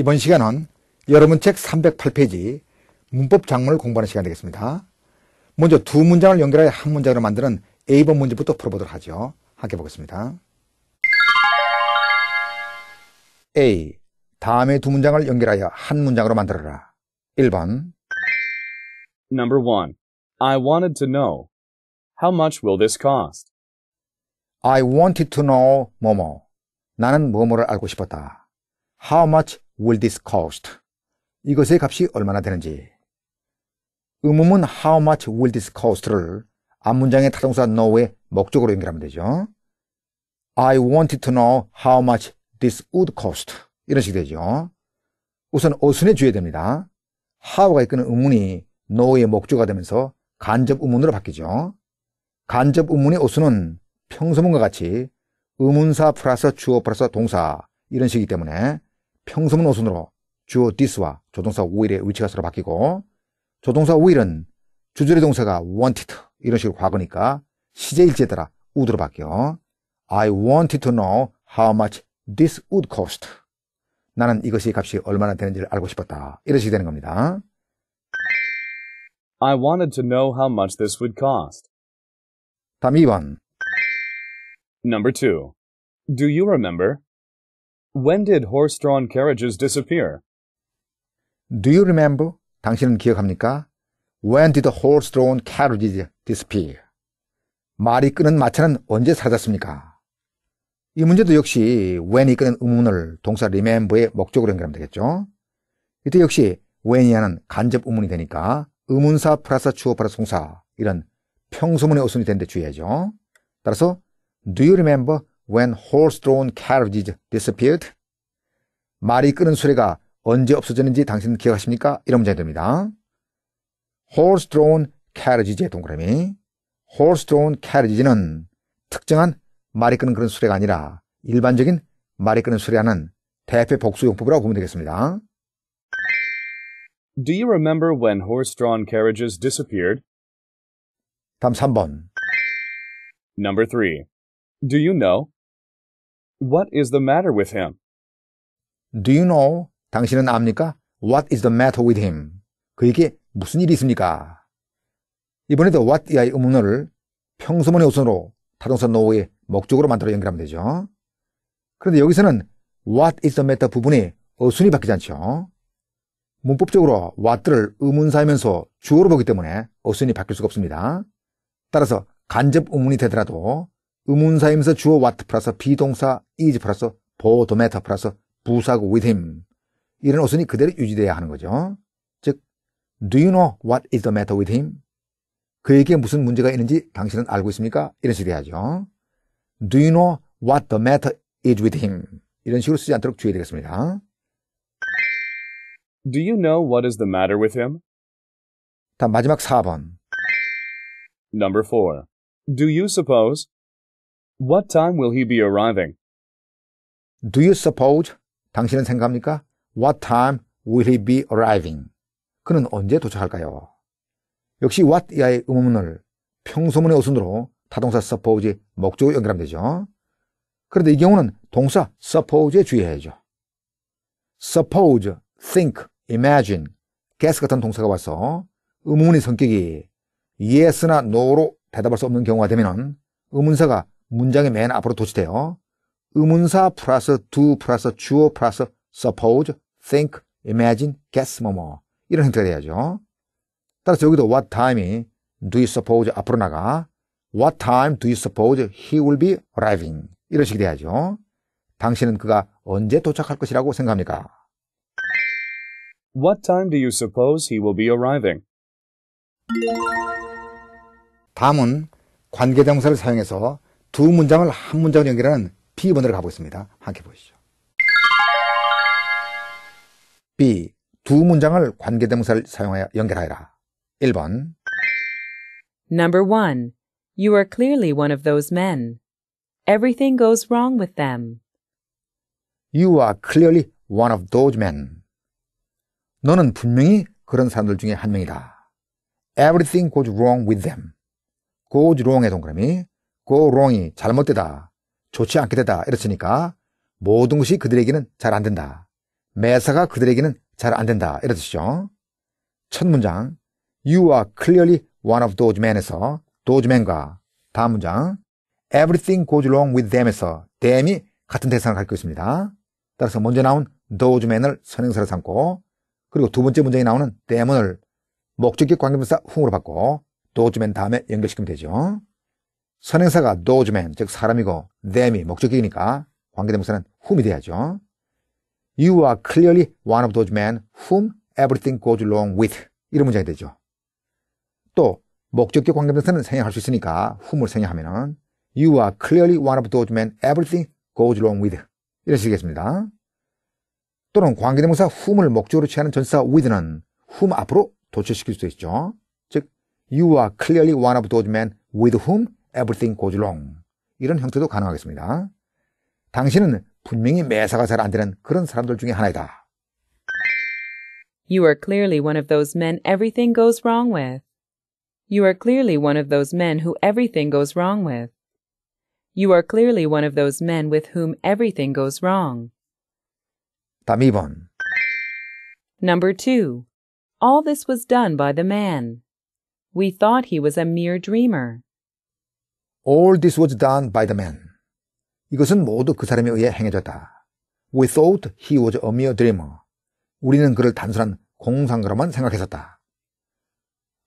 이번 시간은 여러분 책 308페이지 문법 작문을 공부하는 시간 되겠습니다. 먼저 두 문장을 연결하여 한 문장으로 만드는 A번 문제부터 풀어보도록 하죠. 함께 보겠습니다. A. 다음에두 문장을 연결하여 한 문장으로 만들어라. 1번 Number 1. I wanted to know. How much will this cost? I wanted to know 뭐뭐. 나는 뭐뭐를 알고 싶었다. How much will this cost? 이것의 값이 얼마나 되는지. 의문문 how much will this cost를 앞문장의 타동사 know의 목적으로 연결하면 되죠. I wanted to know how much this would cost. 이런 식이 되죠. 우선 어순에 주의야 됩니다. how가 이끄는 의문이 know의 목적가 되면서 간접 의문으로 바뀌죠. 간접 의문의 어순은 평소문과 같이 의문사 플러스 주어 플러스 동사 이런 식이기 때문에 평소문 오순으로 주어 this와 조동사 will의 위치가 서로 바뀌고 조동사 will은 주절의 동사가 wanted 이런 식으로 과거니까 시제일제 따라 would로 바뀌어 I wanted to know how much this would cost. 나는 이것이 값이 얼마나 되는지를 알고 싶었다. 이런 식이 되는 겁니다. I wanted to know how much this would cost. 다음 2번. Number 2. Do you remember? When did horse-drawn carriages disappear? Do you remember? 당신은 기억합니까? When did horse-drawn carriages disappear? 말이 끄는 마차는 언제 사라졌습니까? 이 문제도 역시 when이 끄는 의문을 동사 remember의 목적으로 연결하면 되겠죠. 이때 역시 when이 하는 간접 의문이 되니까 의문사 플러스 주어 플러스 동사 이런 평소문의 어순이 되는데 주의하죠. 따라서 do you remember when horse-drawn carriages disappeared? 말이 끄는 수레가 언제 없어졌는지 당신 기억하십니까? 이런 문장이 됩니다. horse drawn carriage의 동그라미. horse drawn carriage는 특정한 말이 끄는 그런 수레가 아니라 일반적인 말이 끄는 수레하는 대표 복수용법이라고 보면 되겠습니다. Do you remember when horse-drawn carriages disappeared? 다음 3번. Number 3. Do you know? What is the matter with him? Do you know? 당신은 압니까? What is the matter with him? 그에게 무슨 일이 있습니까? 이번에도 what 이하의 의문어를 평소문의 우선으로 타동사 no의 목적으로 만들어 연결하면 되죠. 그런데 여기서는 what is the matter 부분이 어순이 바뀌지 않죠. 문법적으로 what를 의문사이면서 주어로 보기 때문에 어순이 바뀔 수가 없습니다. 따라서 간접 의문이 되더라도 의문사이면서 주어 what 플러스 비동사 is 플러스 보도 메타 플러스 부사고 with him 이런 어순이 그대로 유지돼야 하는 거죠. 즉, do you know what is the matter with him? 그에게 무슨 문제가 있는지 당신은 알고 있습니까? 이런 식으로 해야죠. do you know what the matter is with him? 이런 식으로 쓰지 않도록 주의해야 되겠습니다. Do you know what is the matter with him? 다음 마지막 4번. Number 4. Do you suppose? What time will he be arriving? Do you suppose? 당신은 생각합니까? What time will he be arriving? 그는 언제 도착할까요? 역시 what 이하의 의문을 평소문의 어순으로 타동사 suppose 목적으로 연결하면 되죠. 그런데 이 경우는 동사 suppose에 주의해야죠. suppose, think, imagine, guess 같은 동사가 와서 의문의 성격이 yes나 no로 대답할 수 없는 경우가 되면 의문사가 문장의 맨 앞으로 도치되어 의문사 플러스 두 플러스 주어 플러스 suppose, think, imagine, guess 뭐뭐 이런 형태가 돼야죠. 따라서 여기도 what time이 do you suppose 앞으로 나가 what time do you suppose he will be arriving 이런 식이 돼야죠. 당신은 그가 언제 도착할 것이라고 생각합니까? What time do you suppose he will be arriving? 다음은 관계정명사를 사용해서 두 문장을 한 문장으로 연결하는 B번으로 가보겠습니다. 함께 보시죠. B. 두 문장을 관계대명사를 사용하여 연결하여라. 1번 Number 1. You are clearly one of those men. Everything goes wrong with them. You are clearly one of those men. 너는 분명히 그런 사람들 중에 한 명이다. Everything goes wrong with them. goes wrong의 동그라미, go wrong이 잘못되다. 좋지 않게 되다 이랬으니까 모든 것이 그들에게는 잘 안 된다. 매사가 그들에게는 잘 안 된다 이랬으죠. 첫 문장 You are clearly one of those men에서 those men과 다음 문장 Everything goes along with them에서 them이 같은 대상을 갖고 있습니다. 따라서 먼저 나온 those men을 선행사로 삼고 그리고 두 번째 문장에 나오는 them을 목적격 관계분사 흥으로 받고 those men 다음에 연결시키면 되죠. 선행사가 those men, 즉 사람이고 them이 목적이니까 관계대명사는 whom이 돼야죠. You are clearly one of those men whom everything goes along with. 이런 문장이 되죠. 또 목적격 관계명사는 대 생략할 수 있으니까 whom을 생략하면은 You are clearly one of those men everything goes along with. 이런 식이겠습니다. 또는 관계대명사 whom을 목적으로 취하는 전사 with는 whom 앞으로 도출시킬 수도 있죠. 즉, you are clearly one of those men with whom everything goes wrong. 이런 형태도 가능하겠습니다. 당신은 분명히 매사가 되는 그런 사람들 중에 하나이다. You are clearly one of those men everything goes wrong with. You are clearly one of those men who everything goes wrong with. You are clearly one of those men with whom everything goes wrong. 다음 2번. Number 2. All this was done by the man. We thought he was a mere dreamer. All this was done by the man. 이것은 모두 그 사람에 의해 행해졌다. We thought he was a mere dreamer. 우리는 그를 단순한 공상가로만 생각했었다.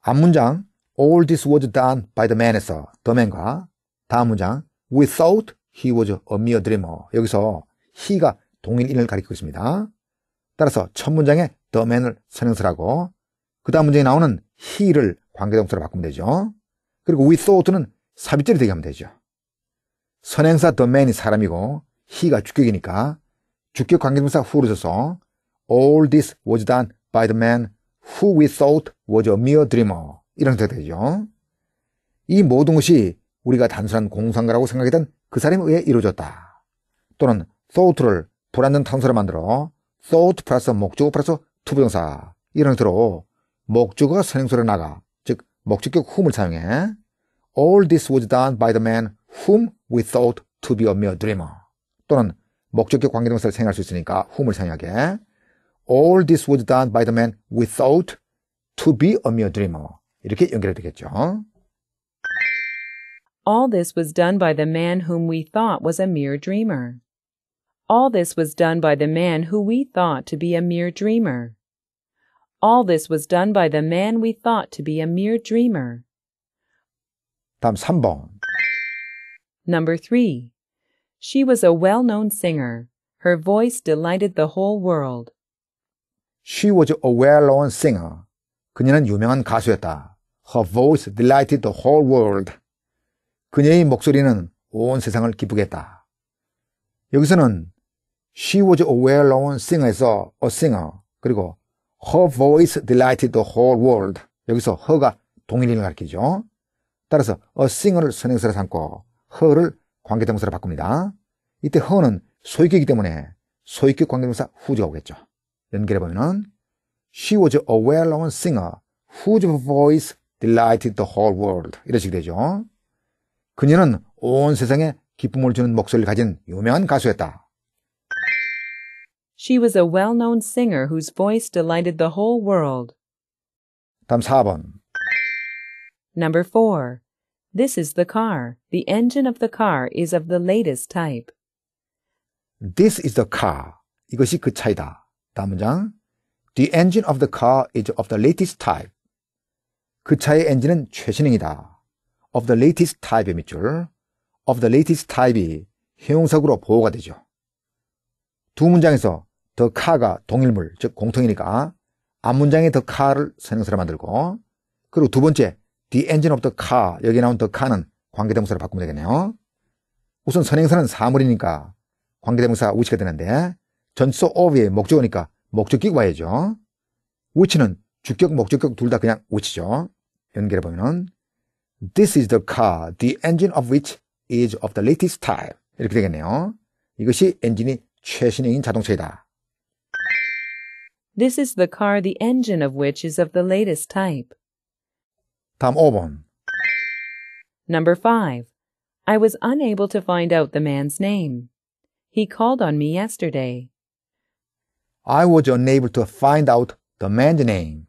앞 문장 All this was done by the man에서 the man과 다음 문장 We thought he was a mere dreamer. 여기서 he가 동일인을 가리키고 있습니다. 따라서 첫 문장에 the man을 선행설하고 그 다음 문장에 나오는 he를 관계동사로 바꾸면 되죠. 그리고 we thought는 삽입절이 되게 하면 되죠. 선행사 더맨이 사람이고 he가 주격이니까 주격 관계동사 who를 써서 all this was done by the man who we thought was a mere dreamer 이런 형태가 되죠. 이 모든 것이 우리가 단순한 공상가라고 생각했던 그 사람에 의해 이루어졌다. 또는 thought를 불안정 탄소로 만들어 thought 플러스 목적어 플러스 투부정사 이런 형태로 목적어가 선행소로 나가 즉 목적격 whom을 사용해 all this was done by the man whom we thought to be a mere dreamer. 또는 목적격 관계동사를 사용할 수 있으니까 whom을 사용하게. All this was done by the man we thought to be a mere dreamer. 이렇게 연결되겠죠. All this was done by the man whom we thought was a mere dreamer. All this was done by the man who we thought to be a mere dreamer. All this was done by the man we thought to be a mere dreamer. 다음 3번. Number 3. She was a well-known singer. Her voice delighted the whole world. She was a well-known singer. 그녀는 유명한 가수였다. Her voice delighted the whole world. 그녀의 목소리는 온 세상을 기쁘게 했다. 여기서는 she was a well-known singer에서 a singer 그리고 her voice delighted the whole world 여기서 her가 동일인을 가리키죠. 따라서 a singer를 선행사로 삼고 her를 관계대명사로 바꿉니다. 이때 her는 소유격이기 때문에 소유격 관계대명사 후지가 오겠죠. 연결해보면은 She was a well-known singer whose voice delighted the whole world. 이런 식이 되죠. 그녀는 온 세상에 기쁨을 주는 목소리를 가진 유명한 가수였다. She was a well-known singer whose voice delighted the whole world. 다음 4번. Number 4. This is the car. The engine of the car is of the latest type. This is the car. 이것이 그 차이다. 다음 문장. The engine of the car is of the latest type. 그 차의 엔진은 최신형이다. of the latest type의 밑줄. of the latest type이 형용사구로 보호가 되죠. 두 문장에서 the car가 동일물, 즉 공통이니까 앞 문장에 the car를 선행사로 만들고 그리고 두 번째 the engine of the car 여기 나온 the car는 관계대명사로 바꾸면 되겠네요. 우선 선행사는 사물이니까 관계대명사 which가 되는데 전치소 of의 목적어니까 목적격 와야죠. which는 주격 목적격 둘 다 그냥 which죠. 연결해 보면은 This is the car, the engine of which is of the latest type. 이렇게 되겠네요. 이것이 엔진이 최신인 자동차이다. This is the car the engine of which is of the latest type. 다음 5번. Number 5. I was unable to find out the man's name. He called on me yesterday. I was unable to find out the man's name.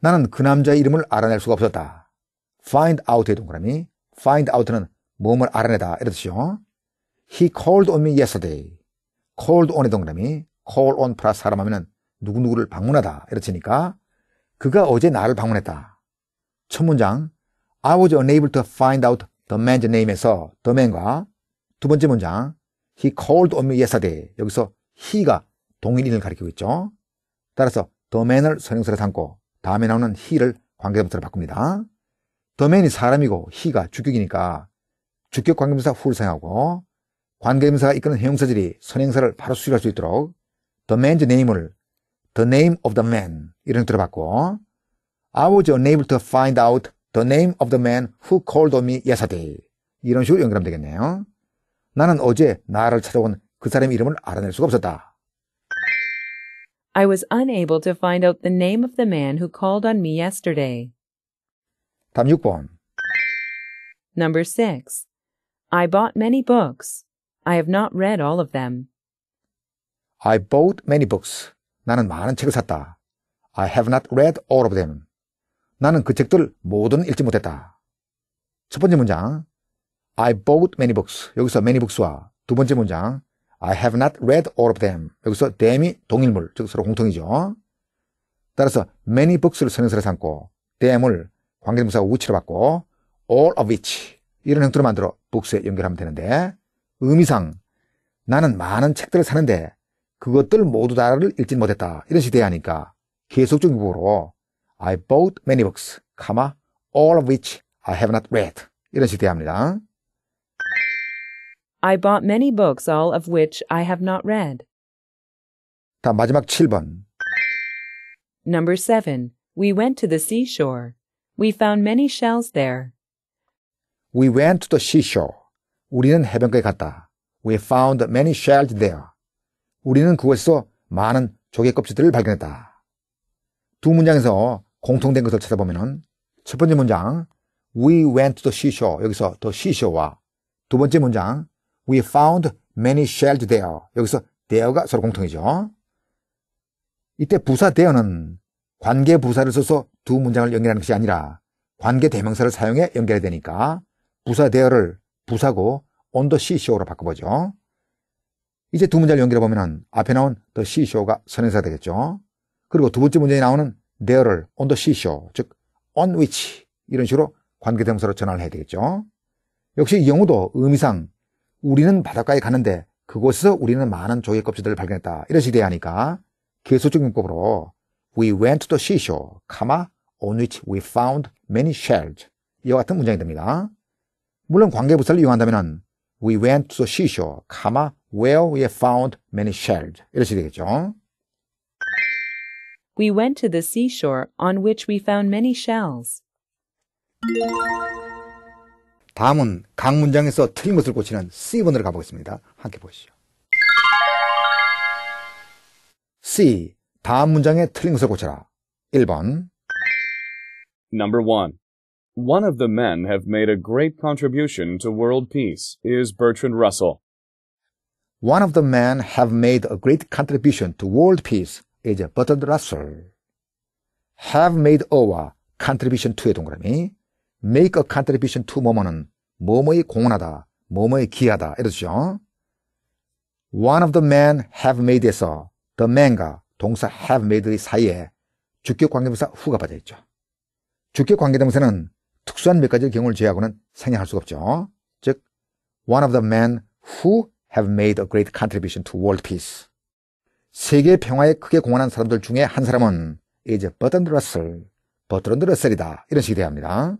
나는 그 남자의 이름을 알아낼 수가 없었다. find out의 동그라미. find out는 몸을 알아내다. 이런 뜻이요. He called on me yesterday. called on의 동그라미. call on 플러스 사람 하면은 누구누구를 방문하다. 이렇으니까 그가 어제 나를 방문했다. 첫 문장 I was unable to find out the man's name에서 the man과 두 번째 문장 He called on me yesterday 여기서 he가 동일인을 가리키고 있죠. 따라서 the man을 선행사로 삼고 다음에 나오는 he를 관계대명사로 바꿉니다. the man이 사람이고 he가 주격이니까 주격 관계명사 후를 사용하고 관계명사가 이끄는 형용사들이 선행사를 바로 수식할 수 있도록 the man's name을 the name of the man 이런 형태로 바고 I was unable to find out the name of the man who called on me yesterday. 이런 식으로 연결하면 되겠네요. 나는 어제 나를 찾아온 그 사람 이름을 알아낼 수가 없었다. I was unable to find out the name of the man who called on me yesterday. 다음 6번. Number 6. I bought many books. I have not read all of them. I bought many books. 나는 많은 책을 샀다. I have not read all of them. 나는 그 책들 모두는 읽지 못했다. 첫 번째 문장 I bought many books 여기서 many books와 두 번째 문장 I have not read all of them 여기서 them이 동일물 즉 서로 공통이죠. 따라서 many books를 선행설에 삼고 them을 관계대사가 우치로 받고 all of which 이런 형태로 만들어 books에 연결하면 되는데 의미상 나는 많은 책들을 사는데 그것들 모두 다를 읽지 못했다 이런 식이 돼야 하니까 계속적인 부으로 I bought many books, comma, all of which I have not read. 이런 식으로 대합니다. I bought many books, all of which I have not read. 다음 마지막 7번. Number 7. We went to the seashore. We found many shells there. We went to the seashore. 우리는 해변가에 갔다. We found many shells there. 우리는 그곳에서 많은 조개껍질들을 발견했다. 두 문장에서 공통된 것을 찾아보면은 첫 번째 문장 We went to the seashore 여기서 the seashore와 두 번째 문장 We found many shells there 여기서 there가 서로 공통이죠. 이때 부사 there는 관계 부사를 써서 두 문장을 연결하는 것이 아니라 관계 대명사를 사용해 연결이 되니까 부사 there를 부사고 on the seashore로 바꿔보죠. 이제 두 문장을 연결해 보면은 앞에 나온 the seashore가 선행사 되겠죠. 그리고 두 번째 문장에 나오는 there를 on the seashore, 즉 on which 이런 식으로 관계대명사로 전환을 해야 되겠죠. 역시 이 경우도 의미상 우리는 바닷가에 가는데 그곳에서 우리는 많은 조개 껍질들을 발견했다. 이런 식이 돼야 하니까 계수적 용법으로 We went to the seashore, comma, on which we found many shells. 이와 같은 문장이 됩니다. 물론 관계부사를 이용한다면 We went to the seashore, comma, where we found many shells. 이런 식이 되겠죠. we went to the seashore on which we found many shells. 다음은 각 문장에서 틀린 것을 고치는 C번으로 가보겠습니다. 함께 보시죠. C. 다음 문장에 틀린 것을 고쳐라. 1번 Number 1. One of the men have made a great contribution to world peace is Bertrand Russell. One of the men have made a great contribution to world peace 이제 버트드 라셀 have made a와 contribution to의 동그라미 make a contribution to 뭐뭐는 뭐뭐의 공헌하다 뭐뭐의 기하다 이러죠 one of the men have made에서 the man과 동사 have made의 사이에 주격 관계동사 후가 빠져 있죠 주격 관계동사는 특수한 몇 가지 경우를 제외하고는 생략할 수가 없죠 즉 one of the men who have made a great contribution to world peace 세계 평화에 크게 공헌한 사람들 중에 한 사람은 이제 버트런드 러셀, 버트런드 러셀이다. 이런 식이 돼야 합니다.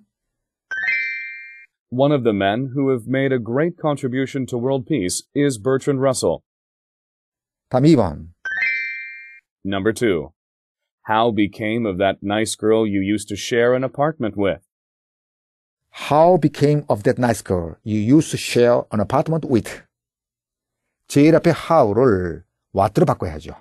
One of the men who have made a great contribution to world peace is Bertrand Russell. 다음 2번. Number 2. How became of that nice girl you used to share an apartment with? How became of that nice girl you used to share an apartment with? 제일 앞에 how를 what로 바꿔야죠.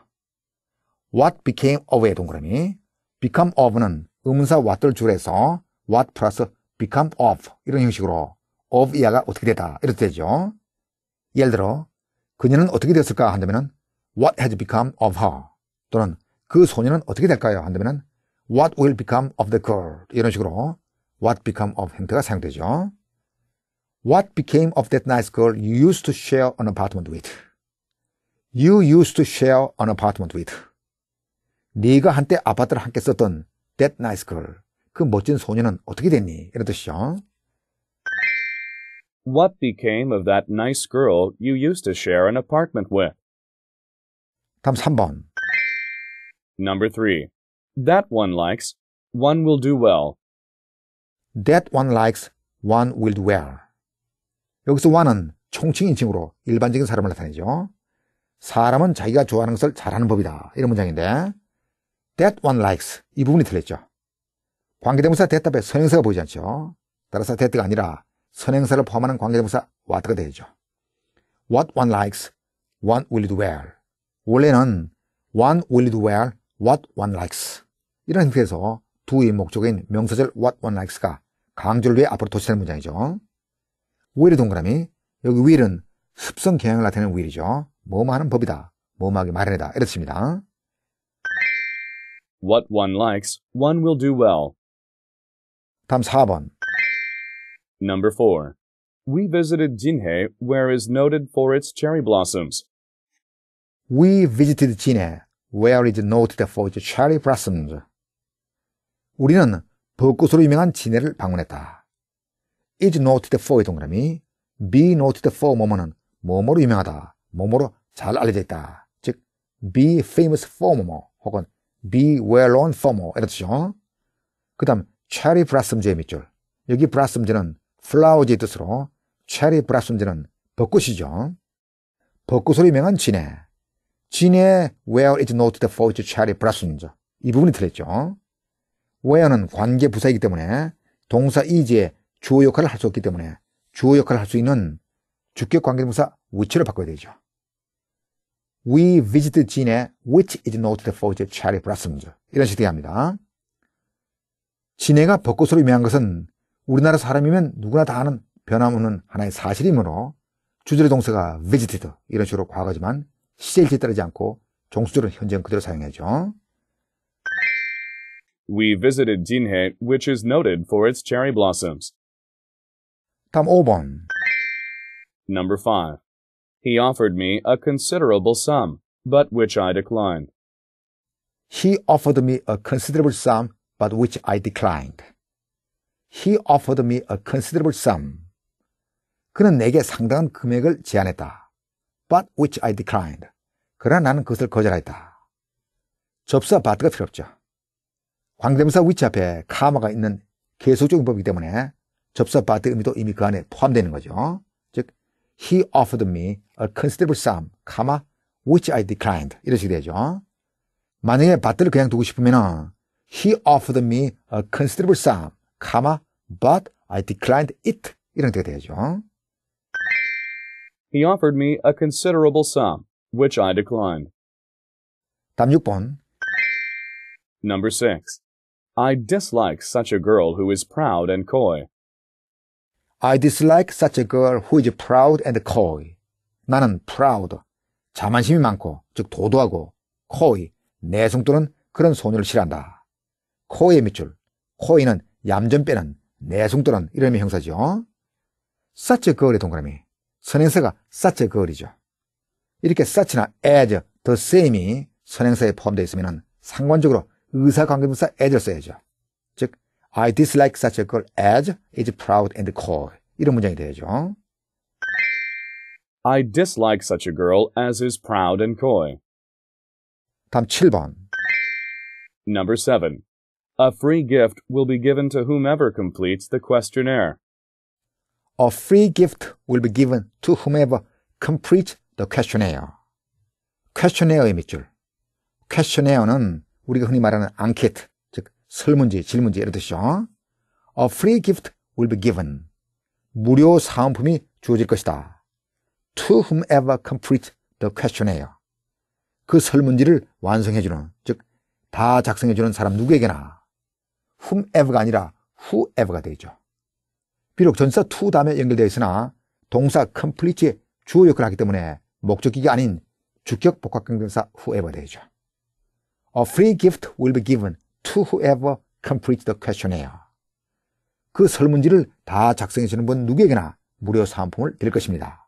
what became of의 동그라미 become of는 의문사 what를 줄여서 what 플러스 become of 이런 형식으로 of 이하가 어떻게 되다 이렇게 되죠. 예를 들어 그녀는 어떻게 되었을까 한다면 what has become of her 또는 그 소녀는 어떻게 될까요 한다면 what will become of the girl 이런 식으로 what become of 형태가 사용되죠. What became of that nice girl you used to share an apartment with? you used to share an apartment with. 네가 한때 아파트를 함께 썼던 that nice girl. 그 멋진 소녀는 어떻게 됐니? 이런 뜻이죠. What became of that nice girl you used to share an apartment with? 다음 3번. Number 3. That one likes, one will do well. That one likes, one will do well. 여기서 one은 총칭인칭으로 일반적인 사람을 나타내죠. 사람은 자기가 좋아하는 것을 잘하는 법이다. 이런 문장인데 that one likes 이 부분이 틀렸죠. 관계대명사 that 앞에 선행사가 보이지 않죠. 따라서 that가 아니라 선행사를 포함하는 관계대명사 what가 되죠. what one likes, one will do well. 원래는 one will do well, what one likes. 이런 형태에서 두의 목적인 명사절 what one likes가 강조를 위해 앞으로 도치되는 문장이죠. w i l l 동그라미, 여기 will은 습성 경향을 나타내는 will이죠. 뭐뭐하는 법이다. 뭐뭐하기 마련이다. 이렇습니다. What one likes, one will do well. 다음 4번. Number 4. We visited Jinhae where is noted for its cherry blossoms. We visited Jinhae where is noted for its cherry blossoms. 우리는 벚꽃으로 유명한 진해를 방문했다. is noted for의 동그라미, be noted for 뭐뭐는 뭐뭐로 유명하다. 뭐뭐로 잘 알려져 있다. 즉, be famous for 뭐뭐 혹은 be well known for 뭐 이런 뜻이죠. 그 다음, cherry blossom즈의 밑줄. 여기 blossom즈는 플라워즈의 뜻으로 cherry blossom즈는 벚꽃이죠. 벚꽃으로 유명한 진해. 진해 where i s noted for its cherry blossoms. 이 부분이 틀렸죠. where는 관계 부사이기 때문에 동사 이지에 주어 역할을 할 수 없기 때문에 주어 역할을 할 수 있는 주격 관계부사 위치를 바꿔야 되죠. We visited Jin의 which is noted for its cherry blossoms. 이런 식으로 합니다. 진해가 벚꽃으로 유명한 것은 우리나라 사람이면 누구나 다 아는 변함없는 하나의 사실이므로 주절의 동사가 visited 이런 식으로 과거지만 시제일치 따르지 않고 종수절은 현재는 그대로 사용하죠. We visited Jinhae, which is noted for its cherry blossoms. 다음 5번. Number 5. He offered me a considerable sum, but which I declined. He offered me a considerable sum, but which I declined. He offered me a considerable sum. 그는 내게 상당한 금액을 제안했다. But which I declined. 그러나 나는 그것을 거절했다. 접수와 바트가 필요 없죠. 광대명사 위치 앞에 카마가 있는 계속적인 법이기 때문에 접수와 바트의 의미도 이미 그 안에 포함되는 거죠. he offered me a considerable sum, comma, which I declined. 이런 되죠. 만약에 but를 그냥 두고 싶으면 he offered me a considerable sum, comma, but I declined it. 이런 뜻이 되죠. He offered me a considerable sum, which I declined. 다음 6번. Number 6. I dislike such a girl who is proud and coy. I dislike such a girl who is proud and coy. 나는 proud, 자만심이 많고, 즉 도도하고, coy, 내숭 또는 그런 소녀를 싫어한다. coy의 밑줄, coy는 얌전 빼는, 내숭 또는 이름의 형사죠요 such a girl의 동그라미, 선행사가 such a girl이죠. 이렇게 such나 as, the same이 선행사에 포함되어 있으면 상관적으로 의사관계부사 as를 써야죠. I dislike such a girl as is proud and coy. 이런 문장이 되죠. I dislike such a girl as is proud and coy. 다음 7번. Number 7. A free gift will be given to whomever completes the questionnaire. A free gift will be given to whomever completes the questionnaire. Questionnaire의 밑줄. Questionnaire는 우리가 흔히 말하는 안케트, 설문지, 질문지 이런 뜻이죠. A free gift will be given. 무료 사은품이 주어질 것이다. To whomever complete the questionnaire. 그 설문지를 완성해주는, 즉, 다 작성해주는 사람 누구에게나 whomever가 아니라 whoever가 되죠. 비록 전사 to 다음에 연결되어 있으나 동사 complete의 주어 역할을 하기 때문에 목적격이 아닌 주격 복합경동사 whoever 되죠. A free gift will be given to whoever completes the questionnaire. 그 설문지를 다 작성해주는 분 누구에게나 무료 사은품을 드릴 것입니다.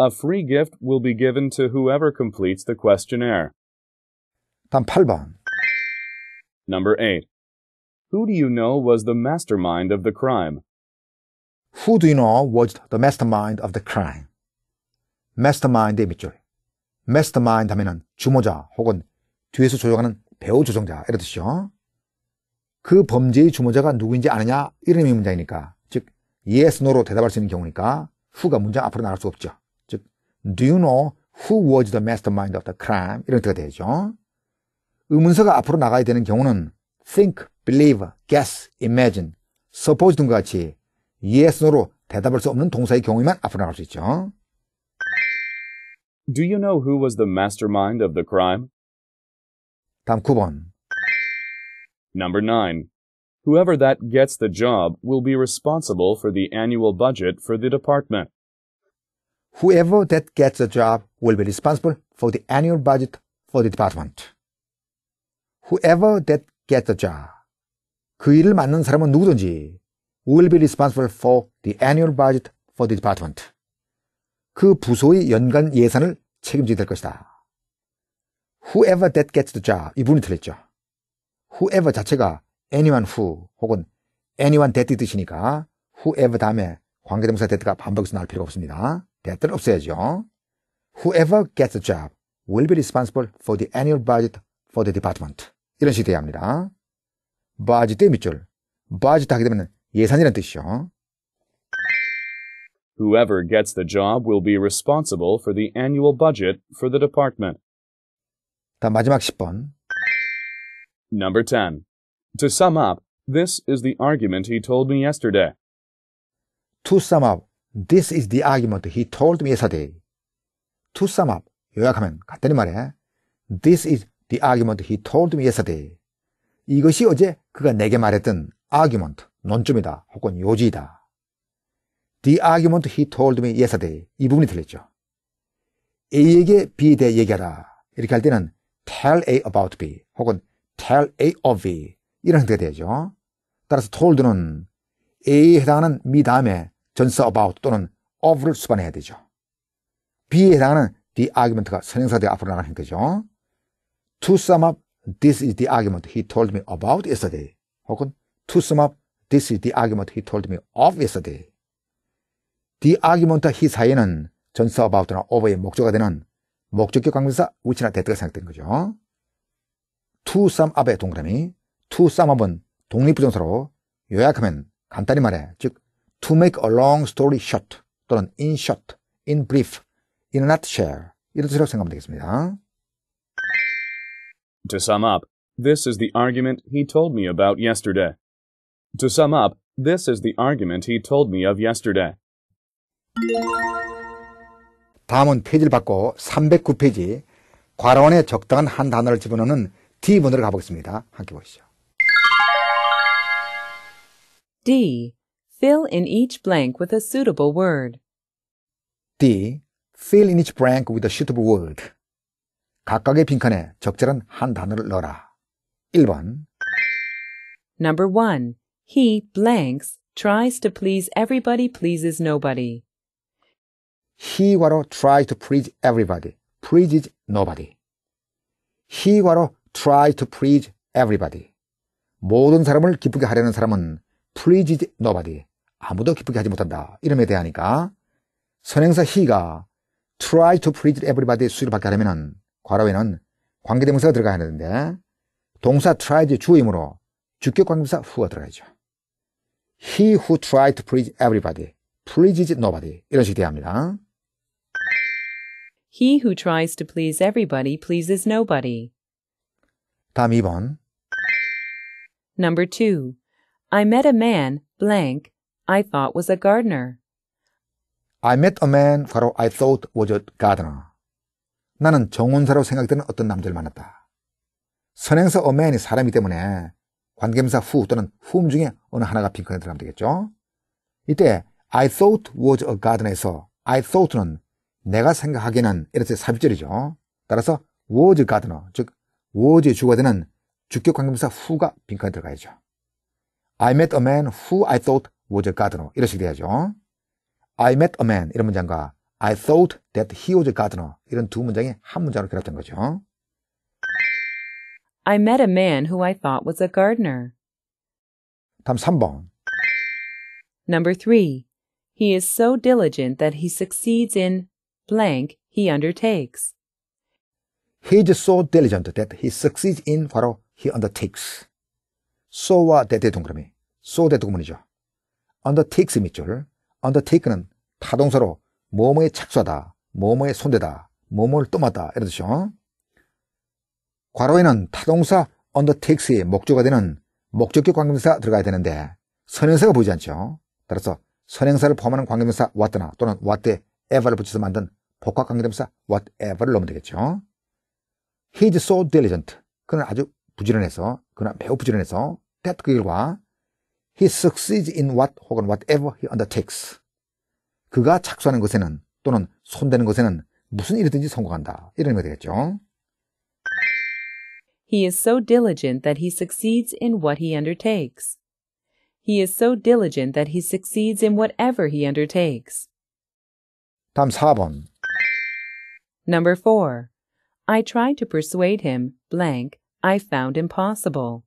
A free gift will be given to whoever completes the questionnaire. 다음 8번. Number 8. Who do you know was the mastermind of the crime? Who do you know was the mastermind of the crime? mastermind의 밑줄. mastermind 하면은 주모자 혹은 뒤에서 조종하는 배우 조종자 이런 뜻이죠. 그 범죄의 주모자가 누구인지 아느냐 이름이 문장이니까 즉 yes, no로 대답할 수 있는 경우니까 who가 문장 앞으로 나갈 수 없죠. 즉 do you know who was the mastermind of the crime 이런 뜻가 되죠. 의문서가 앞으로 나가야 되는 경우는 think, believe, guess, imagine, suppose 등과 같이 yes, no로 대답할 수 없는 동사의 경우에만 앞으로 나갈 수 있죠. Do you know who was the mastermind of the crime? 다음 9번. Number 9. Whoever that gets the job will be responsible for the annual budget for the department. Whoever that gets the job will be responsible for the annual budget for the department. Whoever that gets the job. 그 일을 맡는 사람은 누구든지 will be responsible for the annual budget for the department. 그 부서의 연간 예산을 책임지게 될 것이다. whoever that gets the job 이분이 틀렸죠. whoever 자체가 anyone who 혹은 anyone that 뜻이니까 whoever 다음에 관계동사 that가 반복해서 나올 필요가 없습니다. that는 없어야죠. whoever gets the job will be responsible for the annual budget for the department. 이런 식이 돼야 합니다. budget의 밑줄. budget 하게 되면 예산이라는 뜻이죠. Whoever gets the job will be responsible for the annual budget for the department. 다음 마지막 10번. Number 10. To sum up, this is the argument he told me yesterday. To sum up, this is the argument he told me yesterday. To sum up, 요약하면 간단히 말해. This is the argument he told me yesterday. 이것이 어제 그가 내게 말했던 argument, 논점이다 혹은 요지이다. The argument he told me yesterday. 이 부분이 들렸죠. A에게 B에 대해 얘기하라. 이렇게 할 때는 tell A about B 혹은 tell A of B 이런 형태가 되죠. 따라서 told는 A에 해당하는 미 다음에 전사 about 또는 of를 수반해야 되죠. B에 해당하는 the argument가 선행사대 앞으로 나가는 형태죠. To sum up, this is the argument he told me about yesterday. 혹은 To sum up, this is the argument he told me of yesterday. The argument 히 사이에는 전사 about나 over의 목적가 되는 목적격 관계사 위치나 대트가 생각된 거죠. 투쌈 아베 동그라미 투쌈업은 독립부정사로 요약하면 간단히 말해 즉 to make a long story short 또는 in short, in brief, in a nutshell 이런 뜻으로 생각하면 되겠습니다. To sum up, this is the argument he told me about yesterday. To sum up, this is the argument he told me of yesterday. 다음은 페이지를 바꿔 309페이지 과라원에 적당한 한 단어를 집어넣는 D번으로 가보겠습니다. 함께 보시죠. D. Fill in each blank with a suitable word. D. Fill in each blank with a suitable word. 각각의 빈칸에 적절한 한 단어를 넣어라. 1번 Number 1. He blanks tries to please everybody pleases nobody. 희 e 과로 try to please everybody. pleases nobody. 희 e 과로 try to please everybody. 모든 사람을 기쁘게 하려는 사람은 pleases nobody. 아무도 기쁘게 하지 못한다. 이름에 대하니까 선행사 희가 try to please everybody 수를 받게 하려면은 괄호에는 관계대명사가 들어가야 되는데 동사 try의 주어이므로 주격 관계사 who가 들어가죠. 야 He who tried to please everybody pleases nobody 이런 식이 돼야 합니다. He who tries to please everybody pleases nobody. 다음 2번. Number 2. I met a man, blank, I thought was a gardener. I met a man, 괄로 I thought was a gardener. 나는 정원사로 생각되는 어떤 남자를 만났다. 선행사 a man이 사람이 때문에 관계명사 who 또는 whom 중에 어느 하나가 빈칸에 들어가면 되겠죠. 이때 I thought was a gardener에서 I thought는 내가 생각하기에는 이렇게 삽입절이죠. 따라서 was 워즈 가드너, 즉 w 워즈의 주가 되는 주격 관계명사 후가 빈칸에 들어가야죠. I met a man who I thought was a gardener. 이런 식으로 야죠 I met a man 이런 문장과 I thought that he was a gardener 이런 두 문장이 한 문장으로 결합된 거죠. I met a man who I thought was a gardener. 다음 3번. Number 3. He is so diligent that he succeeds in blank he undertakes. He is so diligent that he succeeds in 바로 he undertakes. so와 대대 동그라미, so 대동문이죠. undertakes 밑줄, undertake는 타동사로 뭐뭐에 착수하다, 뭐뭐에 손대다, 뭐뭐를 떠마다 이런 뜻이죠. 괄호에는 타동사 undertakes의 목조가 되는 목적격 관계명사 들어가야 되는데 선행사가 보이지 않죠. 따라서 선행사를 포함하는 관계명사 왔더나 또는 왔대 ever를 붙여서 만든 복합 관계대명사 whatever를 넣으면 되겠죠. He's so diligent. 그는 아주 부지런해서, 그는 매우 부지런해서 that 그일과 he succeeds in what 혹은 whatever he undertakes. 그가 착수하는 것에는 또는 손대는 것에는 무슨 일이든지 성공한다. 이런 의미가 되겠죠. He is so diligent that he succeeds in what he undertakes. He is so diligent that he succeeds in whatever he undertakes. 다음 4번. Number 4. I tried to persuade him blank I found impossible.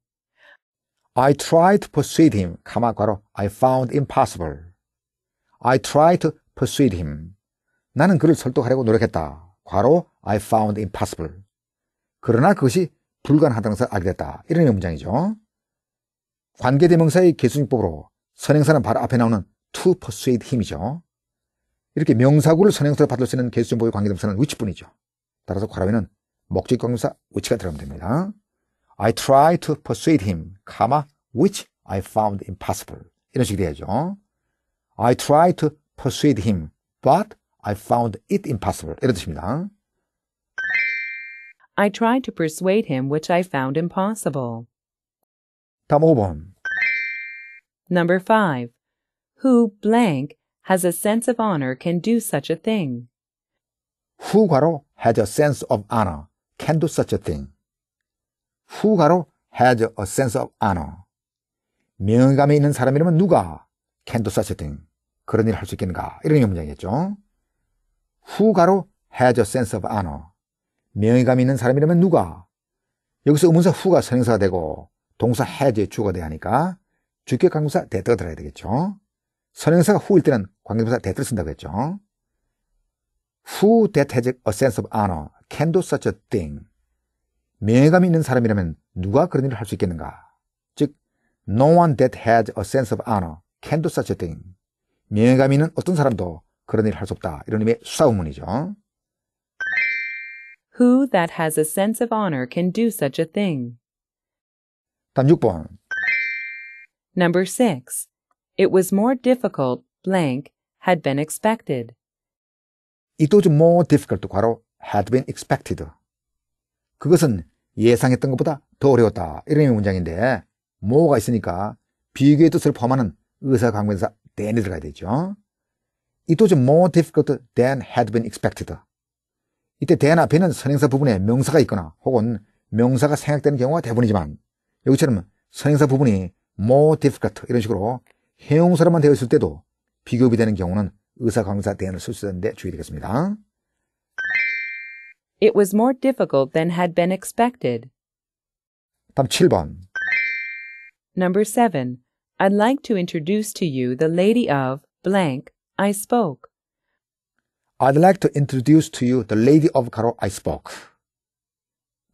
I tried to persuade him. 가마괄호 I found impossible. I tried to persuade him. 나는 그를 설득하려고 노력했다. 과로 I found impossible. 그러나 그것이 불가능하다는 것을 알게 됐다. 이런 문장이죠. 관계대명사의 계수용법으로 선행사는 바로 앞에 나오는 to persuade him이죠. 이렇게 명사구를 선행사로 받을 수 있는 개수정법의 관계동사는 which뿐이죠. 따라서 괄호에는 목적격동사 which가 들어가면 됩니다. I tried to persuade him, comma, which I found impossible. 이런 식이 돼야죠. I tried to persuade him, but I found it impossible. 이런 뜻입니다. I tried to persuade him, which I found impossible. 다음 5번. Number 5. Who blank has a sense of honor can do such a thing. 후괄호 has a sense of honor can do such a thing. 후괄호 has a sense of honor. 명예감이 있는 사람이라면 누가 can do such a thing. 그런 일을 할 수 있겠는가. 이런 문장이겠죠. 후가로 has a sense of honor. 명예감 있는 사람이라면 누가? 여기서 의문사 후가 선행사가 되고 동사 has의 주어가 돼야 하니까 주격 강구사 대떠가 들어야 되겠죠. 선행사가 후일 때는 관계동사 that을 쓴다고 했죠. Who that has a sense of honor can do such a thing. 명예감 있는 사람이라면 누가 그런 일을 할 수 있겠는가? 즉, no one that has a sense of honor can do such a thing. 명예감 있는 어떤 사람도 그런 일을 할 수 없다. 이런 의미의 수사문이죠. Who that has a sense of honor can do such a thing. 다음 6번. Number 6. It was more difficult, blank, had been expected. It was more difficult. 과로 had been expected. 그것은 예상했던 것보다 더 어려웠다. 이런 문장인데 more가 있으니까 비교의 뜻을 포함하는 의사강변사 than이 들어가야 되죠. It was more difficult than had been expected. 이때 than 앞에는 선행사 부분에 명사가 있거나 혹은 명사가 생각되는 경우가 대부분이지만 여기처럼 선행사 부분이 more difficult 이런 식으로 해용사로만 되어 있을 때도 비교비 되는 경우는 의사 강사 대안을 실수하는데 주의되겠습니다. It was more difficult than had been expected. 다음 7번. Number 7. I'd like to introduce to you the lady of blank I spoke. I'd like to introduce to you the lady of 가로 I spoke.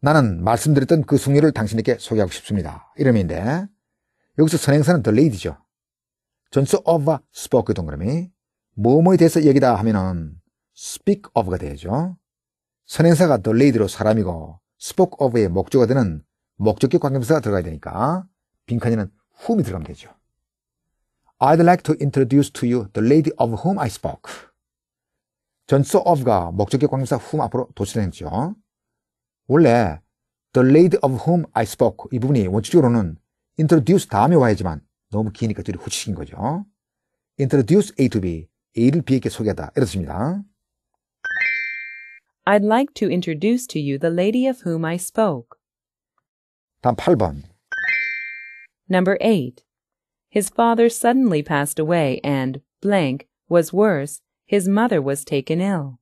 나는 말씀드렸던 그 숙녀를 당신에게 소개하고 싶습니다. 이름인데 여기서 선행사는 the lady죠. 전수 of가 spoke 동그라미 뭐뭐에 대해서 얘기다 하면은 speak of가 되죠. 선행사가 delayed로 사람이고 spoke of의 목적어 되는 목적격 관계명사가 들어가야 되니까 빈칸에는 whom이 들어가면 되죠. I'd like to introduce to you the lady of whom I spoke. 전서 of가 목적격 관계사 whom 앞으로 도출했죠. 원래 the lady of whom I spoke 이 부분이 원칙적으로는 introduce 다음에 와야지만 너무 기니까 거죠. Introduce A to B. A를 B에게 소개하다. 이렇습니다. I'd like to introduce to you the lady of whom I spoke. 다음 8번. Number 8. His father suddenly passed away and blank was worse, his mother was taken ill.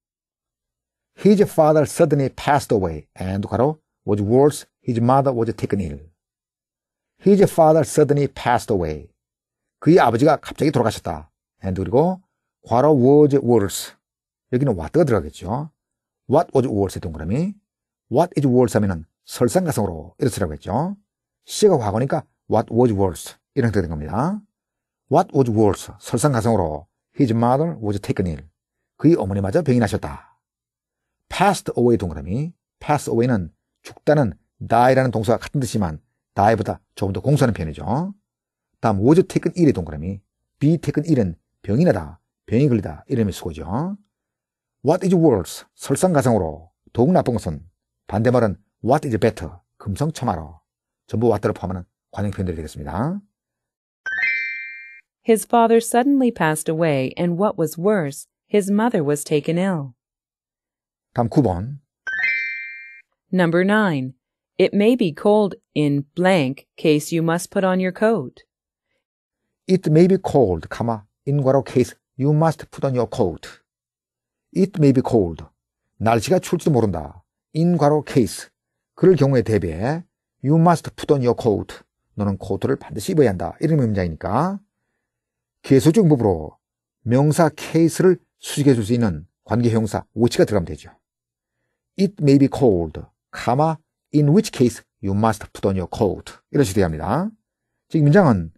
His father suddenly passed away and 과로 was worse, his mother was taken ill. His father suddenly passed away. 그의 아버지가 갑자기 돌아가셨다. And 그리고 괄호 was worse. 여기는 what가 들어가겠죠. What was worse 동그라미. What is worse 하면은 설상가상으로 이렇으라고 했죠. C가 과거니까 what was worse 이런 형태가 된 겁니다. What was worse 설상가상으로 His mother was taken ill. 그의 어머니마저 병이 나셨다. Passed away 동그라미. Pass away는 죽다는 die라는 동사와 같은 뜻이지만 다이보다 조금 더 공손한 편이죠. 다음 was taken 1의 동그라미 be taken 1은 병이 나다, 병이 걸리다 이름의 수고죠. What is worse? 설상가상으로 더욱 나쁜 것은 반대말은 what is better? 금성첨화로 전부 what를 포함하는 관용 표현들이 되겠습니다. His father suddenly passed away and what was worse, his mother was taken ill. 다음 9번 Number 9. It may be cold in blank case you must put on your coat. It may be cold, 가마, m m a in 괄호 case you must put on your coat. It may be cold. 날씨가 추울지도 모른다. in 괄호 case. 그럴 경우에 대비해 you must put on your coat. 너는 코트를 반드시 입어야 한다. 이런 의미자이니까 계속적법으로 명사 case를 수식해 줄 수 있는 관계형사 which가 들어가면 되죠. It may be cold, 가마, in which case you must put on your coat. 이런 식으로 합니다. 즉 문장은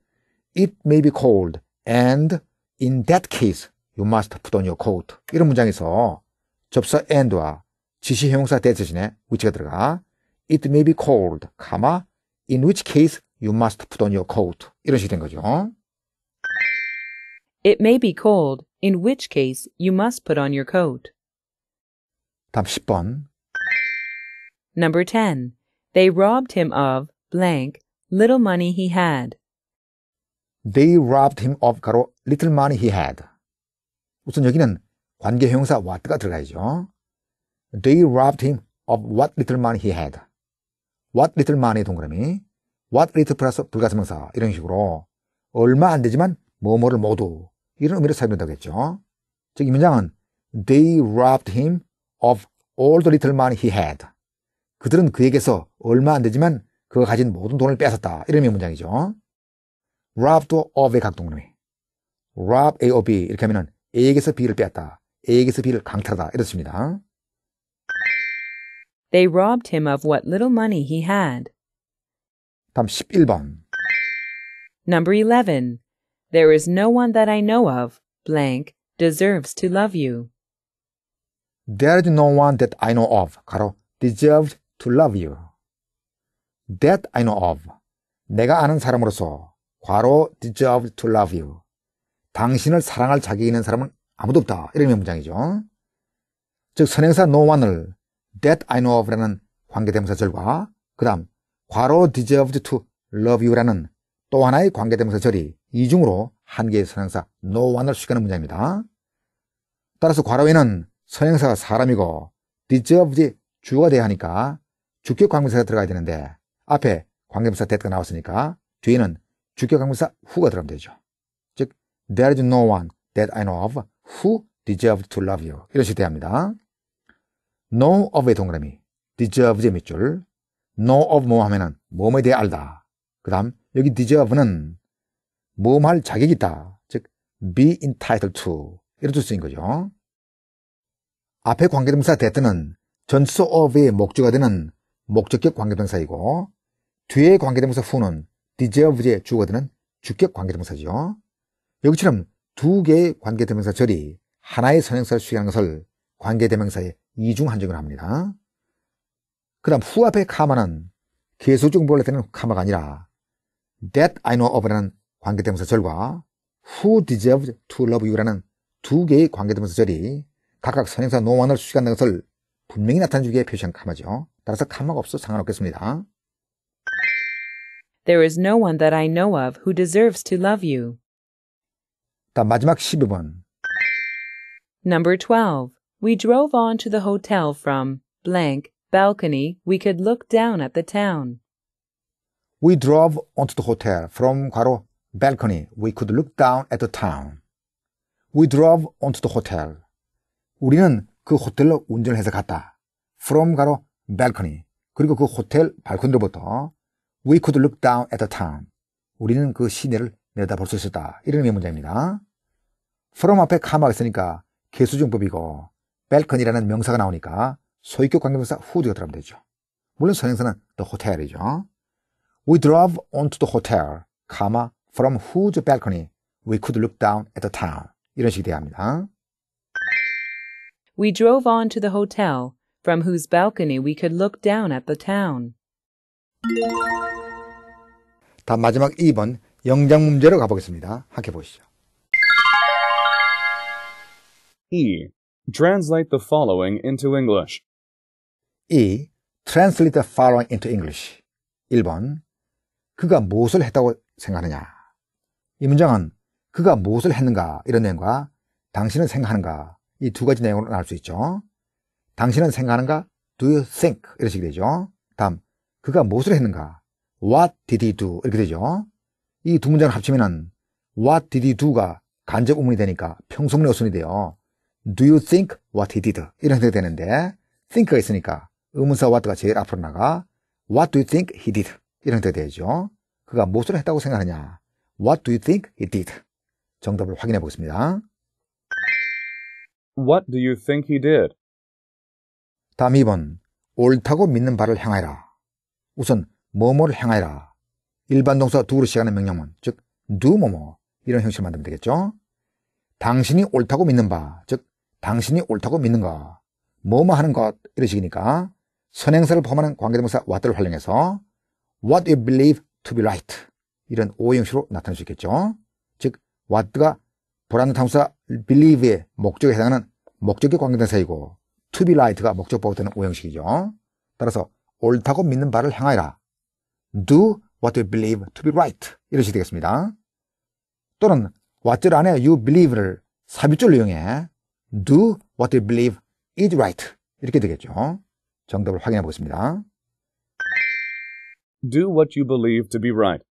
it may be cold and in that case you must put on your coat. 이런 문장에서 접사 and와 지시 형용사 t 대신에 which가 들어가 it may be cold, 가마 in which case you must put on your coat. 이런 식이 된 거죠. It may be cold, in which case you must put on your coat. 답 10번. Number 10. They robbed him of blank little money he had. They robbed him of 가로 little money he had. 우선 여기는 관계 형용사 what가 들어가야죠. They robbed him of what little money he had. what little money 동그라미 what little plus 불가사명사 이런 식으로 얼마 안 되지만 뭐뭐를 모두 이런 의미로 사용된다고 했죠. 즉 이 문장은 they robbed him of all the little money he had. 그들은 그에게서 얼마 안 되지만 그가 가진 모든 돈을 뺏었다. 이런 문장이죠. rob도 of의 각동놈이. rob A of B 이렇게 하면은 A에게서 B를 빼앗다. A에게서 B를 강탈하다. 이렇습니다. They robbed him of what little money he had. 다음 11번. Number 11. There is no one that I know of, blank, deserves to love you. There is no one that I know of. 가로 deserved to love you. That I know of. 내가 아는 사람으로서 과로 deserve to love you. 당신을 사랑할 자격이 있는 사람은 아무도 없다. 이런 문장이죠. 즉 선행사 no one을 that I know of라는 관계대명사 절과 그 다음 과로 deserved to love you라는 또 하나의 관계대명사 절이 이중으로 한 개의 선행사 no one을 수식하는 문장입니다. 따라서 과로에는 선행사가 사람이고 deserved이 주어가 돼야 하니까 주격 관계사가 들어가야 되는데 앞에 관계부사 대가 나왔으니까 뒤에는 주격 관계사 who가 들어가면 되죠. 즉 there is no one that I know of who deserves to love you 이런 식으로 합니다. k n o of의 동그라미 deserve의 밑줄 know of 뭐 하면은 뭐에 대해 알다. 그 다음 여기 deserve는 뭐뭐할 자격이 있다. 즉 be entitled to 이런 뜻 쓰인 거죠. 앞에 관계동사 대트는 전수 of의 목적가 되는 목적격 관계동사이고 뒤에 관계대명사 후는 deserves의 주어되는 주격 관계대명사죠. 여기처럼 두 개의 관계대명사절이 하나의 선행사를 수행하는 것을 관계대명사의 이중 한정을 합니다. 그 다음 후앞에 카마는 계속적 몰라되는 카마가 아니라 that I know of라는 관계대명사절과 who deserves to love you라는 두 개의 관계대명사절이 각각 선행사 노만을 수한다는 것을 분명히 표시한 따라서 없어 상관없겠습니다. There is no one that I know of who deserves to love you. 다음 마지막 12번. Number 12. We drove on to the hotel from blank balcony we could look down at the town. We drove onto the hotel from 괄호 balcony we could look down at the town. We drove onto the hotel. 우리는 그 호텔로 운전을 해서 갔다. From 가로 balcony 그리고 그 호텔 발콘으로부터 We could look down at the town. 우리는 그 시내를 내다볼 수 있었다. 이런 의미의 문장입니다. from 앞에 카마가 있으니까 개수중법이고 balcony라는 명사가 나오니까 소유격 관계명사 who드가 들어가면 되죠. 물론 선행사는 the hotel이죠. We drove onto the hotel, comma, from whose balcony we could look down at the town. 이런 식이 돼야 합니다. we drove on to the hotel, from whose balcony we could look down at the town. 다 마지막 2번 영장 문제로 가보겠습니다. 함께 보시죠. E. Translate the following into English. E. Translate the following into English. 1번. 그가 무엇을 했다고 생각하느냐? 이 문장은 그가 무엇을 했는가 이런 내용과 당신은 생각하는가 이두 가지 내용으로 나눌 수 있죠. 당신은 생각하는가? Do you think? 이런 식이 되죠. 다음, 그가 무엇을 했는가? What did he do? 이렇게 되죠. 이 두 문장을 합치면 What did he do가 간접 우문이 되니까 평소문의 어순이 돼요. Do you think what he did? 이런 형태가 되는데 think가 있으니까 의문사 what가 제일 앞으로 나가 What do you think he did? 이런 형태가 되죠. 그가 무엇을 했다고 생각하느냐? What do you think he did? 정답을 확인해 보겠습니다. What do you think he did? 다음 2번. 옳다고 믿는 바를 향하라. 우선 뭐뭐를 향하라. 일반 동사 도로 시작하는 명령문, 즉 do 뭐뭐 이런 형식을 만들면 되겠죠. 당신이 옳다고 믿는 바, 즉 당신이 옳다고 믿는 것, 뭐뭐 하는 것 이런 식이니까 선행사를 포함하는 관계동사 what를 활용해서 what you believe to be right 이런 오형식으로 나타낼 수 있겠죠. 즉 what가 보라는 탐사 believe의 목적에 해당하는 목적에 관계된 사이고 to be right가 목적보되는 오형식이죠. 따라서 옳다고 믿는 바를 향하라 do what you believe to be right 이런 식 되겠습니다. 또는 what를 안에 you believe를 삽입줄로 이용해 do what you believe is right 이렇게 되겠죠. 정답을 확인해 보겠습니다. Do what you believe to be right.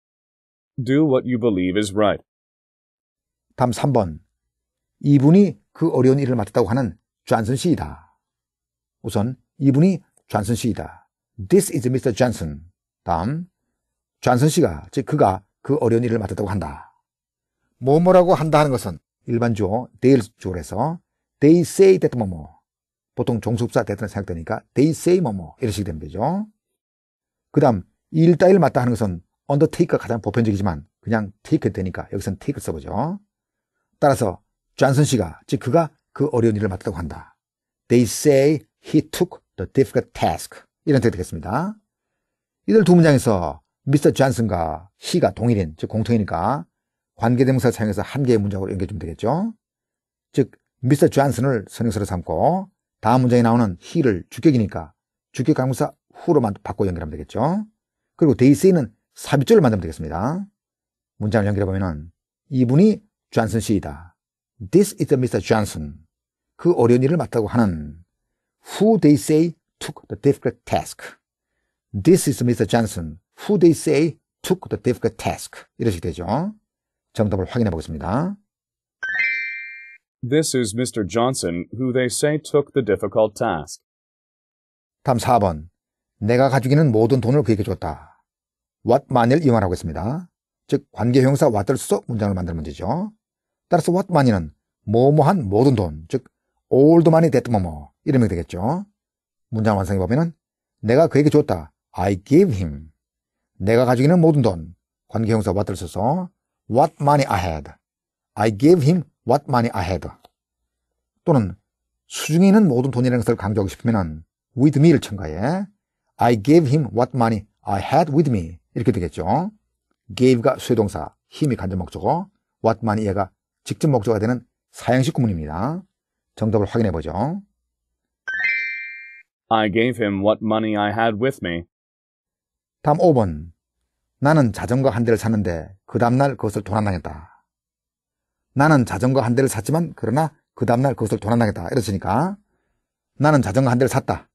Do what you believe is right. 다음 3번 이분이 그 어려운 일을 맡았다고 하는 존슨 씨이다. 우선 이분이 존슨 씨이다. This is Mr. Johnson. 다음 존슨 씨가 즉 그가 그 어려운 일을 맡았다고 한다. 뭐뭐라고 한다 하는 것은 일반주어 데일주어에서 they say that 뭐뭐 보통 종속사 대단히 생각되니까 they say 뭐뭐 이런 식이 되면 되죠. 그 다음 일 따위를 맡다 하는 것은 undertake가 가장 보편적이지만 그냥 take 되니까 여기서는 take 써보죠. 따라서 존슨 씨가 즉 그가 그 어려운 일을 맡았다고 한다. They say he took the difficult task. 이런 뜻이 되겠습니다. 이들 두 문장에서 미스터 존슨과 he가 동일인 즉 공통이니까 관계대명사를 사용해서 한 개의 문장으로 연결해주면 되겠죠. 즉 미스터 존슨을 선행사로 삼고 다음 문장에 나오는 he를 주격이니까 주격 강사 후로만 바꿔 연결하면 되겠죠. 그리고 they say는 삽입절을 만들면 되겠습니다. 문장을 연결해 보면은 이분이 존슨 씨이다. This is Mr. Johnson. 그 어려운 일을 맡다고 하는 who they say took the difficult task. This is Mr. Johnson. Who they say took the difficult task. 이런 식 되죠. 정답을 확인해 보겠습니다. This is Mr. Johnson who they say took the difficult task. 다음 4번. 내가 가지고 있는 모든 돈을 그에게 줬다. what만을 이용하라고 했습니다. 즉 관계형사 what를 써 문장을 만드는 문제죠. 따라서 what money는 뭐뭐한 모든 돈, 즉 all money that 뭐뭐 이름이 되겠죠. 문장 완성해 보면은 내가 그에게 줬다. I gave him. 내가 가지고 있는 모든 돈, 관계형사 what를 써서 what money I had. I gave him what money I had. 또는 수중에 있는 모든 돈이라는 것을 강조하고 싶으면 with me를 첨가해 I gave him what money I had with me 이렇게 되겠죠. gave가 수동사 힘이 간접 목적어 what money 얘가 직접 목조가 되는 사형식 구문입니다. 정답을 확인해 보죠. I gave him what money I had with me. 다음 5번. 나는 자전거 한 대를 샀는데 그 다음날 그것을 도난당했다. 나는 자전거 한 대를 샀지만 그러나 그 다음날 그것을 도난당했다. 이랬으니까 나는 자전거 한 대를 샀다.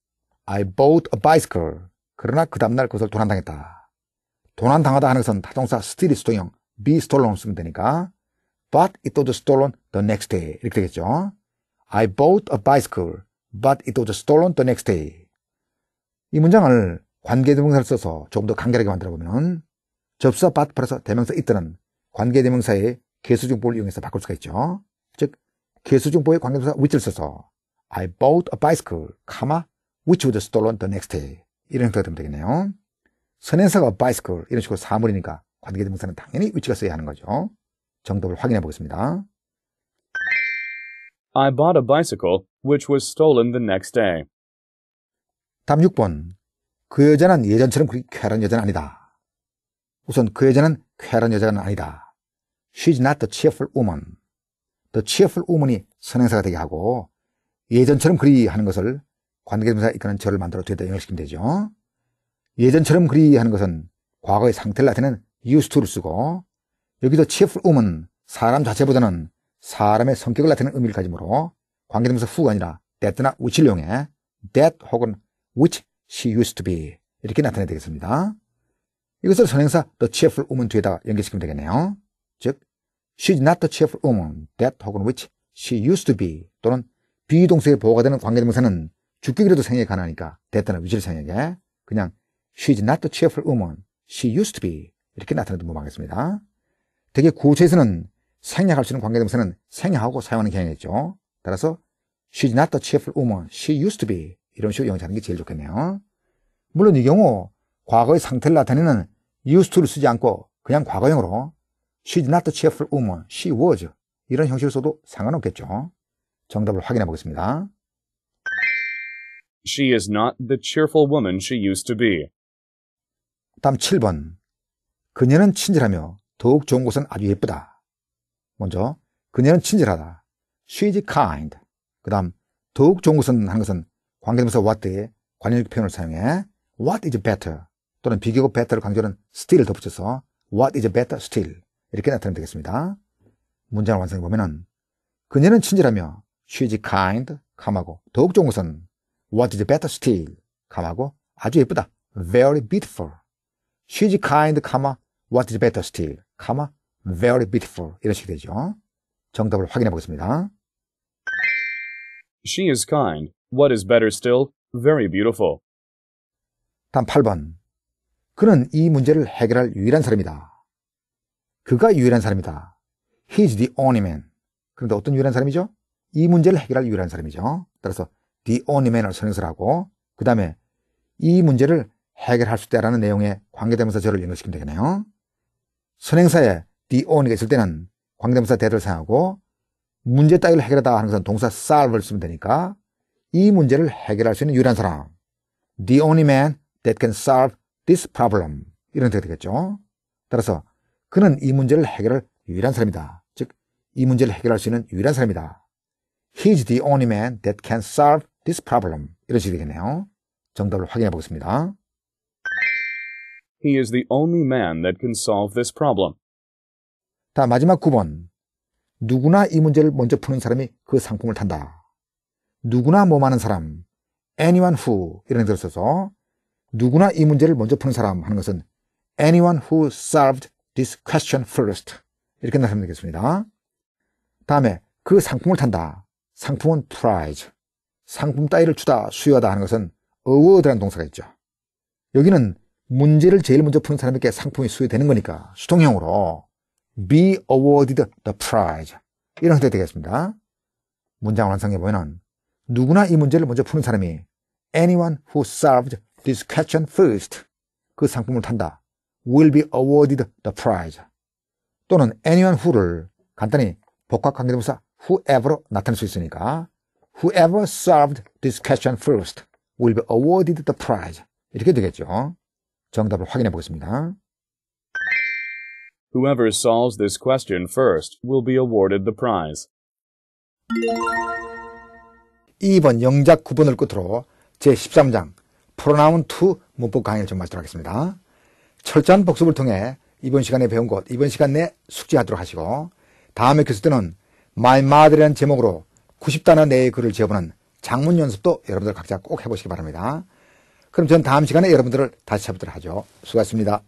I bought a bicycle. 그러나 그 다음날 그것을 도난당했다. 도난당하다 하는 것은 타동사 스틸이 수동형 be s t o l e n 쓰면 되니까 but it was stolen the next day. 이렇게 되겠죠. I bought a bicycle, but it was stolen the next day. 이 문장을 관계대명사를 써서 조금 더 간결하게 만들어 보면 접사 but 플러서 대명사 it는 관계대명사의 개수중법을 이용해서 바꿀 수가 있죠. 즉, 개수중법의 관계대명사 which를 써서 I bought a bicycle, which was stolen the next day. 이런 형태가 되면 되겠네요. 선행사가 bicycle 이런 식으로 사물이니까 관계대명사는 당연히 위치가 써야 하는 거죠. 정답을 확인해 보겠습니다. I bought a bicycle which was stolen the next day. 답 6번. 그 여자는 예전처럼 그리 쾌활한 여자는 아니다. 우선 그 여자는 쾌활한 여자는 아니다. She's not the cheerful woman. The cheerful woman이 선행사가 되게 하고 예전처럼 그리 하는 것을 관계대명사 이끄는 절을 만들어 뒤에다 연결시키면 되죠. 예전처럼 그리 하는 것은 과거의 상태를 나타내는 used to를 쓰고 여기서 cheerful woman, 사람 자체보다는 사람의 성격을 나타내는 의미를 가지므로 관계대명사 후가 아니라 that나 which를 이용해 that 혹은 which she used to be 이렇게 나타내야 되겠습니다. 이것을 선행사 the cheerful woman 뒤에다가 연결시키면 되겠네요. 즉, she's not the cheerful woman that 혹은 which she used to be 또는 비동사에 보호가 되는 관계대명사는 주격이라도 생략이 가능하니까 that나 which를 생략해 그냥 she's not the cheerful woman she used to be 이렇게 나타내도 무방하겠습니다. 대개 구체에서는 생략할 수 있는 관계대명사는 생략하고 사용하는 경향이겠죠. 따라서 she's not the cheerful woman she used to be 이런 식으로 영어하는 게 제일 좋겠네요. 물론 이 경우 과거의 상태를 나타내는 used to를 쓰지 않고 그냥 과거형으로 she's not the cheerful woman she was 이런 형식을 써도 상관없겠죠. 정답을 확인해 보겠습니다. She is not the cheerful woman she used to be. 다음 7번. 그녀는 친절하며 더욱 좋은 곳은 아주 예쁘다. 먼저 그녀는 친절하다. She's kind. 그 다음 더욱 좋은 곳은 하는 것은 관계대명사 what에 관련적 표현을 사용해 what is better 또는 비교급 better를 강조하는 still을 덧붙여서 what is better still 이렇게 나타내면 되겠습니다. 문장을 완성해 보면은 그녀는 친절하며 she's kind 감하고 더욱 좋은 것은 what is better still 감하고 아주 예쁘다 very beautiful she's kind 감하 what is better still comma, very beautiful 이런 식이 되죠. 정답을 확인해 보겠습니다. She is kind. What is better still? Very beautiful. 다음 8번. 그는 이 문제를 해결할 유일한 사람이다. 그가 유일한 사람이다. He is the only man. 그런데 어떤 유일한 사람이죠? 이 문제를 해결할 유일한 사람이죠. 따라서 the only man을 선언을하고그 다음에 이 문제를 해결할 수 있다라는 내용의 관계되면서 저를 연결시키면 되겠네요. 선행사에 the on이 있을 때는 광대문사 대를 사용하고 문제 따위를 해결하다 하는 것은 동사 solve를 쓰면 되니까 이 문제를 해결할 수 있는 유일한 사람 the only man that can solve this problem 이런 뜻이 되겠죠. 따라서 그는 이 문제를 해결할 유일한 사람이다. 즉 이 문제를 해결할 수 있는 유일한 사람이다. He's the only man that can solve this problem 이런 식이 되겠네요. 정답을 확인해 보겠습니다. He is the only man that can solve this problem. 다 마지막 9번. 누구나 이 문제를 먼저 푸는 사람이 그 상품을 탄다. 누구나 뭐하는 사람, anyone who 이런 뜻을 써서 누구나 이 문제를 먼저 푸는 사람 하는 것은 anyone who solved this question first 이렇게 나타내면 되겠습니다. 다음에 그 상품을 탄다. 상품은 prize. 상품 따위를 주다, 수여하다 하는 것은 award라는 동사가 있죠. 여기는 문제를 제일 먼저 푸는 사람에게 상품이 수여되는 거니까 수동형으로 be awarded the prize 이런 형태 되겠습니다. 문장 완성해 보면 누구나 이 문제를 먼저 푸는 사람이 anyone who solved this question first 그 상품을 탄다 will be awarded the prize 또는 anyone who를 간단히 복합 관계대명사 whoever로 나타낼 수 있으니까 whoever solved this question first will be awarded the prize 이렇게 되겠죠. 정답을 확인해 보겠습니다. Whoever solves this question first will be awarded the prize. 2번 영작 9번을 끝으로 제13장 프로나운 투 문법 강의를 좀 마치도록 하겠습니다. 철저한 복습을 통해 이번 시간에 배운 것, 이번 시간 내 숙지하도록 하시고 다음에 교수 때는 My Mother이라는 제목으로 90단어 내의 글을 지어보는 장문 연습도 여러분들 각자 꼭 해보시기 바랍니다. 그럼 전 다음 시간에 여러분들을 다시 찾아보도록 하죠. 수고하셨습니다.